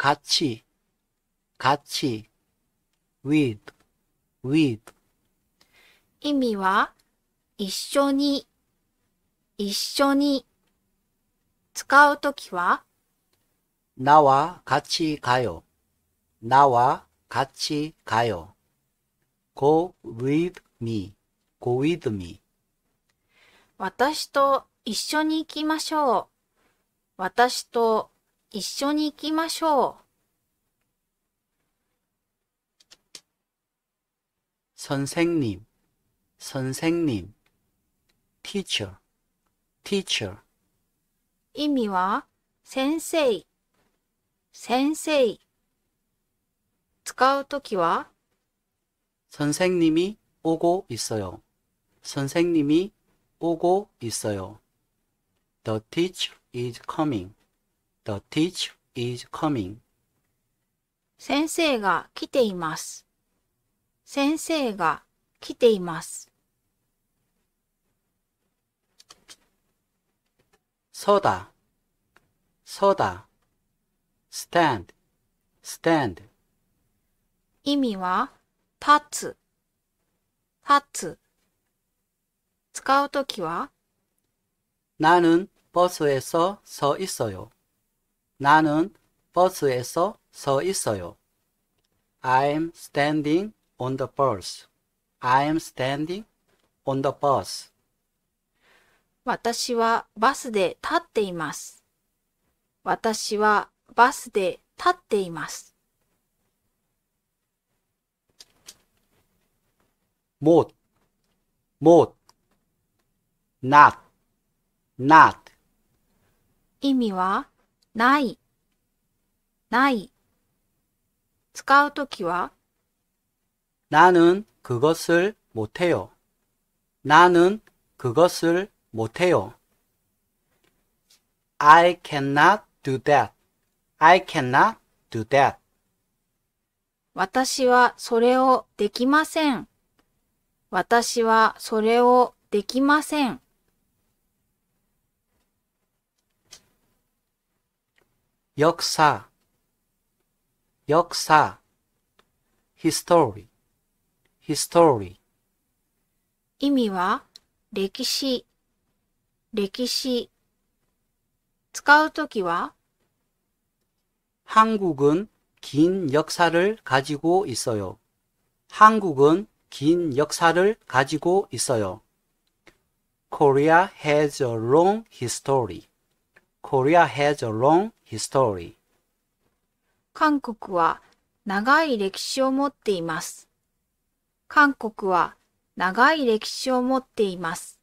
같이같이 with, with. 意味は、一緒に、一緒に。使うときは、나와같이가 요。 나와같이가 요。 go with me, go with me. 私と一緒に行きましょう。私と一緒に行きましょう。 선생님, 선생님, teacher, teacher. 意味は、先生、先生。使うときは、 선생님이 오고 있어요. 선생님이 오고 있어요. The teacher is coming. The t e a c h is coming. 先生が来ています。先生が来ています。そうだ、そうだ、stand, stand. 意味は、立つ、立つ。使うときは、나는버스에서서있어 요。 나는버스에서서있어요 I'm standing on the bus. I'm standing on the bus. 私はバスで立っています。私はバスで立っています。もう、もう、not, not. 意味はない、ない。使うときは、나는그것을못해 요。 나는그것을못해 요。 I cannot do that. I cannot do that. 私はそれをできません。私はそれをできません。 역사 역사 history history 意味は歴史歴史使うときは 한국은 긴 역사를 가지고 있어요. 한국은 긴 역사를 가지고 있어요. Korea has a long history. Korea has a long history. 韓国は長い歴史を持っています。韓国は長い歴史を持っています。